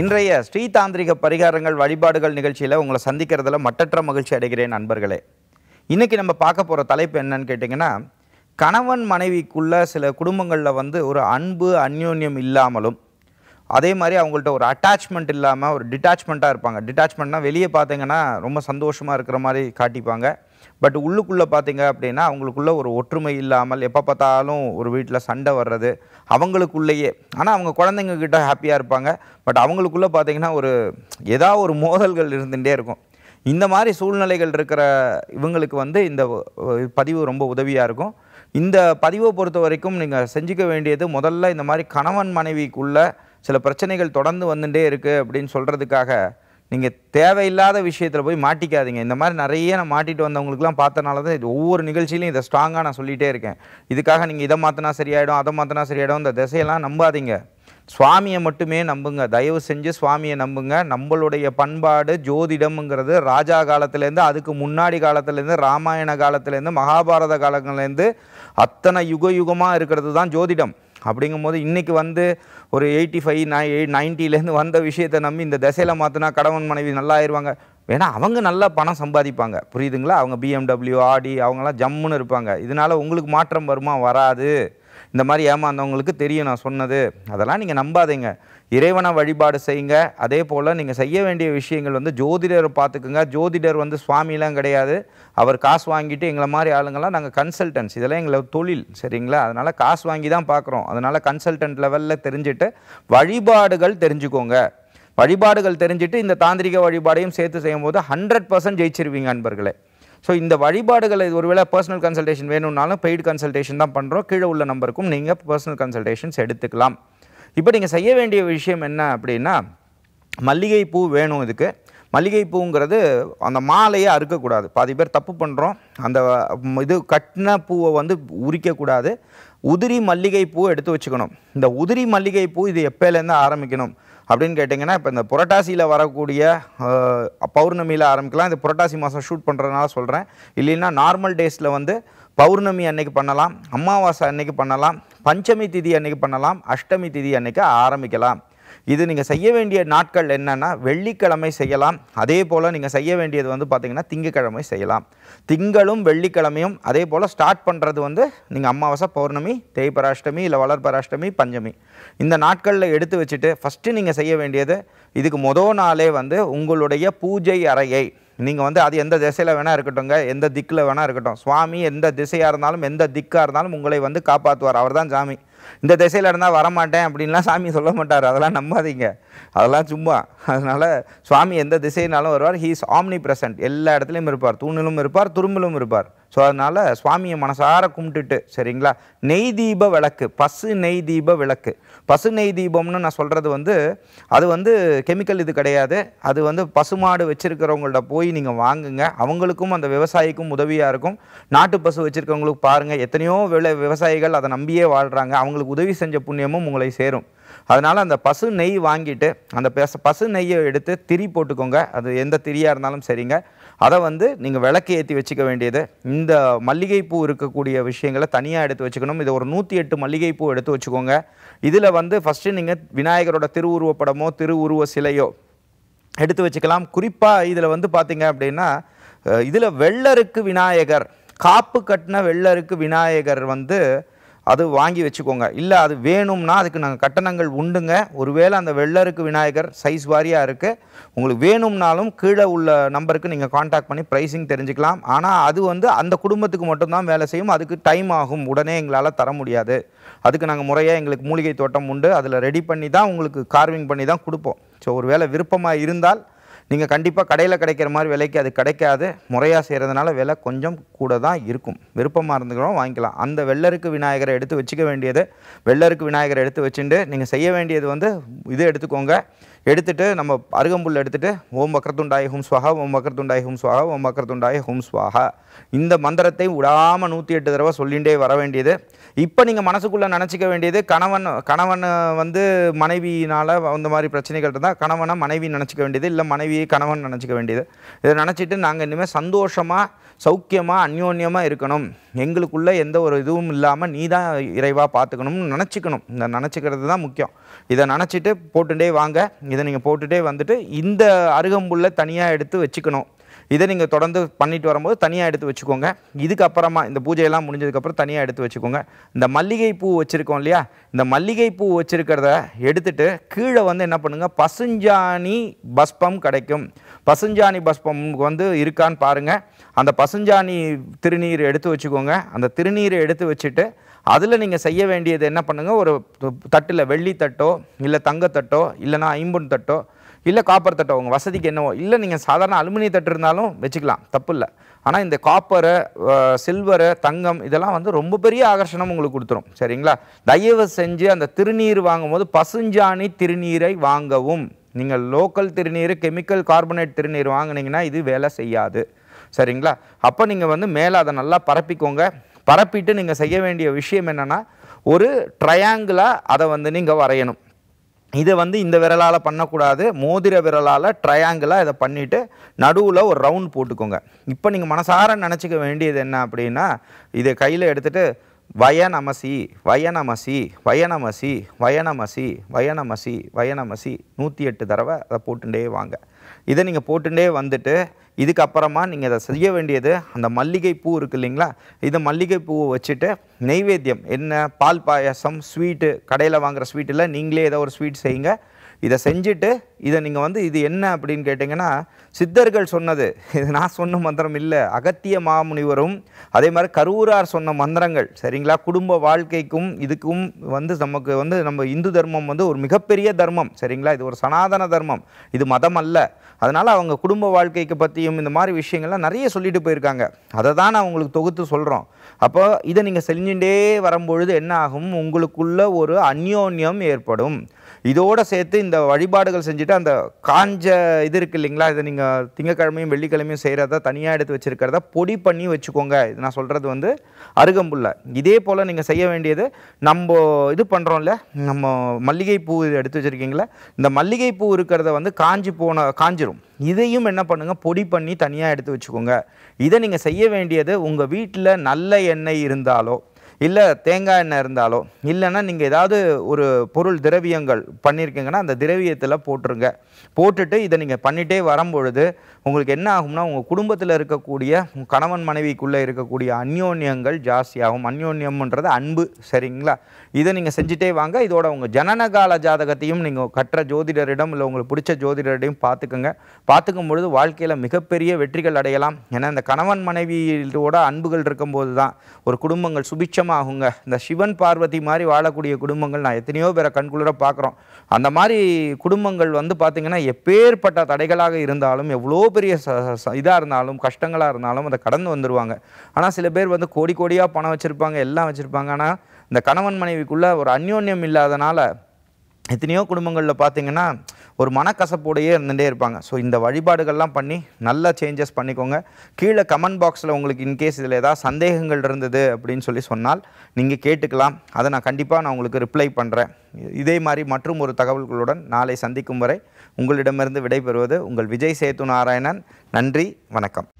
இன்றைய ஸ்ரீ தாந்திரிக பரிகாரங்கள் வழிபாடுகள் நிகழ்ச்சியில் உங்களை சந்திக்கிறதுல மட்டற்ற மகிழ்ச்சி அடைகிறேன் நண்பர்களே இன்றைக்கி நம்ம பார்க்க போகிற தலைப்பு என்னன்னு கேட்டிங்கன்னா கணவன் மனைவிக்குள்ள சில குடும்பங்களில் வந்து ஒரு அன்பு அந்யோன்யம் இல்லாமலும் அதே மாதிரி அவங்கள்ட்ட ஒரு அட்டாச்மெண்ட் இல்லாமல் ஒரு டிட்டாச்மெண்ட்டாக இருப்பாங்க டிட்டாச்மெண்ட்னால் வெளியே பார்த்தீங்கன்னா ரொம்ப சந்தோஷமாக இருக்கிற மாதிரி காட்டிப்பாங்க பட் உள்ளுக்குள்ளே பார்த்தீங்க அப்படின்னா அவங்களுக்குள்ளே ஒரு ஒற்றுமை இல்லாமல் எப்போ பார்த்தாலும் ஒரு வீட்டில் சண்டை வர்றது அவங்களுக்குள்ளேயே ஆனால் அவங்க குழந்தைங்க கிட்ட ஹாப்பியாக இருப்பாங்க பட் அவங்களுக்குள்ளே பார்த்தீங்கன்னா ஒரு ஏதாவது ஒரு மோதல்கள் இருந்துகிட்டே இருக்கும் இந்த மாதிரி சூழ்நிலைகள் இருக்கிற இவங்களுக்கு வந்து இந்த பதிவு ரொம்ப உதவியாக இருக்கும் இந்த பதிவை பொறுத்த வரைக்கும் நீங்கள் செஞ்சுக்க வேண்டியது முதல்ல இந்த மாதிரி கணவன் மனைவிக்குள்ள சில பிரச்சனைகள் தொடர்ந்து வந்துட்டே இருக்குது அப்படின்னு சொல்கிறதுக்காக நீங்கள் தேவையில்லாத விஷயத்தில் போய் மாட்டிக்காதீங்க இந்த மாதிரி நிறைய நான் மாட்டிட்டு வந்தவங்களுக்குலாம் பார்த்தனால தான் ஒவ்வொரு நிகழ்ச்சியிலையும் இதை ஸ்ட்ராங்காக நான் சொல்லிகிட்டே இருக்கேன் இதுக்காக நீங்கள் இதை மாற்றினா சரியாயிடும் அதை மாற்றினா சரியாயிடும் இந்த திசையெல்லாம் நம்பாதீங்க சுவாமியை மட்டுமே நம்புங்க தயவு செஞ்சு சுவாமியை நம்புங்க நம்மளுடைய பண்பாடு ஜோதிடம்ங்கிறது ராஜா காலத்துலேருந்து அதுக்கு முன்னாடி காலத்துலேருந்து ராமாயண காலத்துலேருந்து மகாபாரத காலங்கள்லேருந்து அத்தனை யுக யுகமாக இருக்கிறது தான் ஜோதிடம் அப்படிங்கும்போது இன்றைக்கி வந்து ஒரு எயிட்டி ஃபைவ் நை நைன்ட்டிலேருந்து வந்த விஷயத்தை நம்பி இந்த திசையில் மாற்றினா கடவுன் மனைவி நல்லா ஆயிடுவாங்க ஏன்னா அவங்க நல்லா பணம் சம்பாதிப்பாங்க புரியுதுங்களா அவங்க பிஎம்டபிள்யூ ஆடி அவங்களாம் ஜம்முன்னு இருப்பாங்க இதனால் உங்களுக்கு மாற்றம் வருமா வராது இந்த மாதிரி ஏமாந்தவங்களுக்கு தெரியும் நான் சொன்னது அதெல்லாம் நீங்கள் நம்பாதீங்க இறைவனை வழிபாடு செய்யுங்க அதே போல் நீங்கள் செய்ய வேண்டிய விஷயங்கள் வந்து ஜோதிடர் பார்த்துக்குங்க ஜோதிடர் வந்து சுவாமிலாம் கிடையாது அவர் காசு வாங்கிட்டு எங்களை மாதிரி ஆளுங்கள்லாம் நாங்கள் கன்சல்டன்ஸ் இதெல்லாம் எங்களை தொழில் சரிங்களா அதனால் காசு வாங்கி தான் பார்க்குறோம் அதனால் கன்சல்டன்ட் லெவலில் தெரிஞ்சுட்டு வழிபாடுகள் தெரிஞ்சுக்கோங்க வழிபாடுகள் தெரிஞ்சுட்டு இந்த தாந்திரிக வழிபாடையும் சேர்த்து செய்யும்போது ஹண்ட்ரட் பர்சன்ட் ஜெயிச்சிருவீங்க அன்பர்களே ஸோ இந்த வழிபாடுகளை ஒருவேளை பர்சனல் கன்சல்டேஷன் வேணும்னாலும் பெய்டு கன்சல்டேஷன் தான் பண்ணுறோம் கீழே உள்ள நம்பருக்கும் நீங்கள் பர்சனல் கன்சல்டேஷன்ஸ் எடுத்துக்கலாம் இப்போ நீங்கள் செய்ய வேண்டிய விஷயம் என்ன அப்படின்னா மல்லிகைப்பூ வேணும் இதுக்கு மல்லிகைப்பூங்கிறது அந்த மாலையை அறுக்கக்கூடாது பாதி பேர் தப்பு பண்ணுறோம் அந்த இது கட்டின பூவை வந்து உரிக்கக்கூடாது உதிரி மல்லிகைப்பூ எடுத்து வச்சுக்கணும் இந்த உதிரி மல்லிகைப்பூ இது எப்போலேருந்து ஆரம்பிக்கணும் அப்படின்னு கேட்டிங்கன்னா இப்போ இந்த புரட்டாசியில் வரக்கூடிய பௌர்ணமியில் ஆரம்பிக்கலாம் இந்த புரட்டாசி மாதம் ஷூட் பண்ணுறதுனால சொல்கிறேன் இல்லைன்னா நார்மல் டேஸில் வந்து பௌர்ணமி அன்னைக்கு பண்ணலாம் அமாவாசை அன்னைக்கு பண்ணலாம் பஞ்சமி திதி அன்னைக்கு பண்ணலாம் அஷ்டமி திதி அன்னைக்கு ஆரம்பிக்கலாம் இது நீங்கள் செய்ய வேண்டிய நாட்கள் என்னென்னா வெள்ளிக்கிழமை செய்யலாம் அதே போல் நீங்கள் செய்ய வேண்டியது வந்து பார்த்திங்கன்னா திங்கக்கிழமை செய்யலாம் திங்களும் வெள்ளிக்கிழமையும் அதே போல் ஸ்டார்ட் பண்ணுறது வந்து நீங்கள் அமாவாசை பௌர்ணமி தேய்பராஷ்டமி இல்லை வளர்பராஷ்டமி பஞ்சமி இந்த நாட்களில் எடுத்து வச்சுட்டு ஃபஸ்ட்டு நீங்கள் செய்ய வேண்டியது இதுக்கு மொதல் நாளே வந்து உங்களுடைய பூஜை அறையை நீங்கள் வந்து அது எந்த திசையில் வேணால் இருக்கட்டும்ங்க எந்த திக்கில் வேணால் இருக்கட்டும் சுவாமி எந்த திசையாக இருந்தாலும் எந்த திக்காக இருந்தாலும் உங்களை வந்து காப்பாற்றுவார் அவர் தான் சாமி இந்த திசையில் இருந்தால் வரமாட்டேன் அப்படின்லாம் சாமி சொல்ல மாட்டார் அதெல்லாம் நம்பாதீங்க அதெல்லாம் சும்மா அதனால் சுவாமி எந்த திசைனாலும் வருவார் ஹீ இஸ் ஆம்னி பிரசன்ட் எல்லா இடத்துலையும் இருப்பார் தூணிலும் இருப்பார் துரும்பிலும் இருப்பார் ஸோ அதனால் சுவாமியை மனசார கும்பிட்டுட்டு சரிங்களா நெய் தீப விளக்கு பசு நெய் தீப விளக்கு பசு நெய் தீபம்னு நான் சொல்கிறது வந்து அது வந்து கெமிக்கல் இது கிடையாது அது வந்து பசுமாடு வச்சுருக்கிறவங்கள்ட்ட போய் நீங்கள் வாங்குங்க அவங்களுக்கும் அந்த விவசாயிக்கும் உதவியாக இருக்கும் நாட்டு பசு வச்சுருக்கவங்களுக்கு பாருங்கள் எத்தனையோ விவசாயிகள் அதை நம்பியே வாழ்கிறாங்க அவங்களுக்கு உதவி செஞ்ச புண்ணியமும் உங்களை சேரும் அதனால் அந்த பசு நெய் வாங்கிட்டு அந்த பச பசு நெய்யை எடுத்து திரி போட்டுக்கோங்க அது எந்த திரியாக இருந்தாலும் சரிங்க அதை வந்து நீங்கள் விளக்கு ஏற்றி வச்சுக்க வேண்டியது இந்த மல்லிகைப்பூ இருக்கக்கூடிய விஷயங்களை தனியாக எடுத்து வச்சுக்கணும் இது ஒரு நூற்றி எட்டு மல்லிகைப்பூ எடுத்து வச்சுக்கோங்க இதில் வந்து ஃபஸ்ட்டு நீங்கள் விநாயகரோட திருவுருவப்படமோ திருவுருவ சிலையோ எடுத்து வச்சுக்கலாம் குறிப்பாக இதில் வந்து பார்த்திங்க அப்படின்னா இதில் வெள்ளருக்கு விநாயகர் காப்பு கட்டின வெள்ளருக்கு விநாயகர் வந்து அது வாங்கி வச்சுக்கோங்க இல்லை அது வேணும்னா அதுக்கு நாங்கள் கட்டணங்கள் உண்டுங்க ஒருவேளை அந்த வெள்ளருக்கு விநாயகர் சைஸ் வாரியாக இருக்குது உங்களுக்கு வேணும்னாலும் கீழே உள்ள நம்பருக்கு நீங்கள் காண்டாக்ட் பண்ணி ப்ரைஸிங் தெரிஞ்சுக்கலாம் ஆனால் அது வந்து அந்த குடும்பத்துக்கு மட்டும்தான் வேலை செய்யும் அதுக்கு டைம் ஆகும் உடனே எங்களால் தர முடியாது அதுக்கு நாங்கள் முறையாக எங்களுக்கு மூலிகை தோட்டம் உண்டு அதில் ரெடி பண்ணி தான் உங்களுக்கு கார்விங் பண்ணி தான் கொடுப்போம் ஸோ ஒரு வேளை விருப்பமாக இருந்தால் நீங்கள் கண்டிப்பாக கடையில் கிடைக்கிற மாதிரி விலைக்கு அது கிடைக்காது முறையாக செய்கிறதுனால விலை கொஞ்சம் கூட தான் இருக்கும் விருப்பமாக இருந்துக்கிறோம் வாங்கிக்கலாம் அந்த வெள்ளருக்கு விநாயகரை எடுத்து வச்சுக்க வேண்டியது வெள்ளருக்கு விநாயகரை எடுத்து வச்சுட்டு நீங்கள் செய்ய வேண்டியது வந்து இது எடுத்துக்கோங்க எடுத்துட்டு நம்ம அருகம்புல் எடுத்துட்டு ஓம் வக்கரத்துண்டாய் ஹும் ஸ்வாகா ஓம் வக்கரத்துண்டாய் ஹும் ஸ்வாகா ஓம் வக்கரத்துண்டாய் ஹும் ஸ்வாகா இந்த மந்திரத்தை விடாமல் நூற்றி எட்டு தடவை சொல்லிகிட்டே வர வேண்டியது இப்போ நீங்கள் மனசுக்குள்ளே நினச்சிக்க வேண்டியது கணவன் கணவன் வந்து மனைவியினால் அந்த மாதிரி பிரச்சனைகள் இருந்தால் கணவனை மனைவி நினச்சிக்க வேண்டியது இல்லை மனைவி கணவன் நினச்சிக்க வேண்டியது இதை நினச்சிட்டு நாங்கள் இனிமேல் சந்தோஷமாக சௌக்கியமாக அந்யோன்யமாக இருக்கணும் எங்களுக்குள்ளே எந்த ஒரு இதுவும் இல்லாமல் நீ தான் இறைவாக பார்த்துக்கணும்னு நினச்சிக்கணும் இந்த நினச்சிக்கிறது தான் முக்கியம் இதை நினச்சிட்டு போட்டுட்டே வாங்க இதை நீங்கள் போட்டுகிட்டே வந்துட்டு இந்த அருகம்புள்ள தனியாக எடுத்து வச்சுக்கணும் இதை நீங்கள் தொடர்ந்து பண்ணிட்டு வரும்போது தனியாக எடுத்து வச்சுக்கோங்க இதுக்கப்புறமா இந்த பூஜையெல்லாம் முடிஞ்சதுக்கப்புறம் தனியாக எடுத்து வச்சுக்கோங்க இந்த மல்லிகை பூ வச்சுருக்கோம் இல்லையா இந்த மல்லிகை பூ வச்சுருக்கிறத எடுத்துட்டு கீழே வந்து என்ன பண்ணுங்கள் பசுஞ்சாணி பஸ்பம் கிடைக்கும் பசுஞ்சாணி பஸ்பம் வந்து இருக்கான்னு பாருங்கள் அந்த பசுஞ்சாணி திருநீர் எடுத்து வச்சுக்கோங்க அந்த திருநீரை எடுத்து வச்சுட்டு அதில் நீங்கள் செய்ய வேண்டியது என்ன பண்ணுங்கள் ஒரு தட்டில் வெள்ளி தட்டோ இல்லை தங்கத்தட்டோ இல்லைனா ஐம்பொன் தட்டோ இல்லை காப்பர் தட்டோ உங்கள் வசதிக்கு என்னவோ இல்லை நீங்கள் சாதாரண அலுமினிய தட்டு இருந்தாலும் வச்சுக்கலாம் தப்பு இல்லை ஆனால் இந்த காப்பரு சில்வரு தங்கம் இதெல்லாம் வந்து ரொம்ப பெரிய ஆகர்ஷணம் உங்களுக்கு கொடுத்துரும் சரிங்களா தயவு செஞ்சு அந்த திருநீர் வாங்கும்போது பசுஞ்சாணி திருநீரை வாங்கவும் நீங்கள் லோக்கல் திருநீர் கெமிக்கல் கார்பனேட் திருநீர் வாங்கினீங்கன்னா இது வேலை செய்யாது சரிங்களா அப்போ நீங்கள் வந்து மேலே அதை நல்லா பரப்பிக்கோங்க பரப்பிட்டு நீங்கள் செய்ய வேண்டிய விஷயம் என்னென்னா ஒரு ட்ரையாங்கிளாக அதை வந்து நீங்கள் வரையணும் இதை வந்து இந்த விரலால் பண்ணக்கூடாது மோதிர விரலால் ட்ரையாங்கிளாக இதை பண்ணிவிட்டு நடுவில் ஒரு ரவுண்ட் போட்டுக்கோங்க இப்போ நீங்கள் மனசார நினச்சிக்க வேண்டியது என்ன அப்படின்னா இதை கையில் எடுத்துகிட்டு வயநமசி வயநமசி வயநமசி வயநமசி வயநமசி வயநமசி நூற்றி எட்டு தடவை அதை போட்டுட்டே வாங்க இதை நீங்கள் போட்டுட்டே வந்துட்டு இதுக்கப்புறமா நீங்கள் அதை செய்ய வேண்டியது அந்த மல்லிகை பூ இருக்குது இல்லைங்களா இதை மல்லிகை பூவை வச்சுட்டு நெய்வேத்தியம் என்ன பால் பாயசம் ஸ்வீட்டு கடையில் வாங்குகிற ஸ்வீட்டில் நீங்களே ஏதோ ஒரு ஸ்வீட் செய்யுங்க இதை செஞ்சுட்டு இதை நீங்கள் வந்து இது என்ன அப்படின்னு கேட்டிங்கன்னா சித்தர்கள் சொன்னது இது நான் சொன்ன மந்திரம் இல்லை அகத்திய மாமுனிவரும் அதே மாதிரி கரூரார் சொன்ன மந்திரங்கள் சரிங்களா குடும்ப வாழ்க்கைக்கும் இதுக்கும் வந்து நமக்கு வந்து நம்ம இந்து தர்மம் வந்து ஒரு மிகப்பெரிய தர்மம் சரிங்களா இது ஒரு சனாதன தர்மம் இது மதம் அல்ல அதனால் அவங்க குடும்ப வாழ்க்கைக்கு பற்றியும் இந்த மாதிரி விஷயங்கள்லாம் நிறைய சொல்லிட்டு போயிருக்காங்க அதை தான் நான் உங்களுக்கு தொகுத்து சொல்கிறோம் அப்போ இதை நீங்கள் செஞ்சுட்டே வரும்பொழுது என்ன ஆகும் உங்களுக்குள்ள ஒரு அந்யோன்யம் ஏற்படும் இதோடு சேர்த்து இந்த வழிபாடுகள் செஞ்சு செஞ்சுட்டு அந்த காஞ்ச இது இருக்குது இல்லைங்களா இதை நீங்கள் திங்கக்கிழமையும் வெள்ளிக்கிழமையும் செய்கிறத தனியாக எடுத்து வச்சுருக்கிறத பொடி பண்ணி வச்சுக்கோங்க இது நான் சொல்கிறது வந்து அருகம்புல்ல இதே போல் நீங்கள் செய்ய வேண்டியது நம்ம இது பண்ணுறோம்ல நம்ம மல்லிகை பூ எடுத்து வச்சுருக்கீங்களா இந்த மல்லிகை பூ இருக்கிறத வந்து காஞ்சி போன காஞ்சிரும் இதையும் என்ன பண்ணுங்கள் பொடி பண்ணி தனியாக எடுத்து வச்சுக்கோங்க இதை நீங்கள் செய்ய வேண்டியது உங்கள் வீட்டில் நல்ல எண்ணெய் இருந்தாலோ இல்லை தேங்காய் எண்ணெய் இருந்தாலோ இல்லைன்னா நீங்கள் ஏதாவது ஒரு பொருள் திரவியங்கள் பண்ணியிருக்கீங்கன்னா அந்த திரவியத்தில் போட்டுருங்க போட்டுட்டு இதை நீங்கள் பண்ணிகிட்டே வரும்பொழுது உங்களுக்கு என்ன ஆகும்னா உங்கள் குடும்பத்தில் இருக்கக்கூடிய கணவன் மனைவிக்குள்ளே இருக்கக்கூடிய அந்யோன்யங்கள் ஜாஸ்தியாகும் அந்யோன்யம்ன்றது அன்பு சரிங்களா இதை நீங்கள் செஞ்சுட்டே வாங்க இதோட உங்கள் ஜனனகால ஜாதகத்தையும் நீங்கள் கற்ற ஜோதிடரிடம் இல்லை உங்களுக்கு பிடிச்ச ஜோதிடரிடையும் பார்த்துக்குங்க பார்த்துக்கும் பொழுது வாழ்க்கையில் மிகப்பெரிய வெற்றிகள் அடையலாம் ஏன்னா இந்த கணவன் மனைவியோட அன்புகள் இருக்கும்போது தான் ஒரு குடும்பங்கள் சுபிட்சம் நிச்சயமாகுங்க இந்த சிவன் பார்வதி மாதிரி வாழக்கூடிய குடும்பங்கள் நான் எத்தனையோ பேரை கண்குளிர பார்க்குறோம் அந்த மாதிரி குடும்பங்கள் வந்து பார்த்திங்கன்னா எப்பேற்பட்ட தடைகளாக இருந்தாலும் எவ்வளோ பெரிய இதாக இருந்தாலும் கஷ்டங்களாக இருந்தாலும் அதை கடந்து வந்துடுவாங்க ஆனால் சில பேர் வந்து கோடி கோடியாக பணம் வச்சுருப்பாங்க எல்லாம் வச்சுருப்பாங்க ஆனால் இந்த கணவன் மனைவிக்குள்ளே ஒரு அந்யோன்யம் இல்லாதனால எத்தனையோ குடும்பங்களில் பார்த்தீங்கன்னா ஒரு மனக்கசப்போடையே இருந்துகிட்டே இருப்பாங்க ஸோ இந்த வழிபாடுகள்லாம் பண்ணி நல்லா சேஞ்சஸ் பண்ணிக்கோங்க கீழே கமெண்ட் பாக்ஸில் உங்களுக்கு இன்கேஸ் இதில் ஏதாவது சந்தேகங்கள் இருந்தது அப்படின்னு சொல்லி சொன்னால் நீங்கள் கேட்டுக்கலாம் அதை நான் கண்டிப்பாக நான் உங்களுக்கு ரிப்ளை பண்ணுறேன் இதே மாதிரி மற்றும் ஒரு தகவல்களுடன் நாளை சந்திக்கும் வரை உங்களிடமிருந்து விடைபெறுவது உங்கள் விஜய் சேத்து நாராயணன் நன்றி வணக்கம்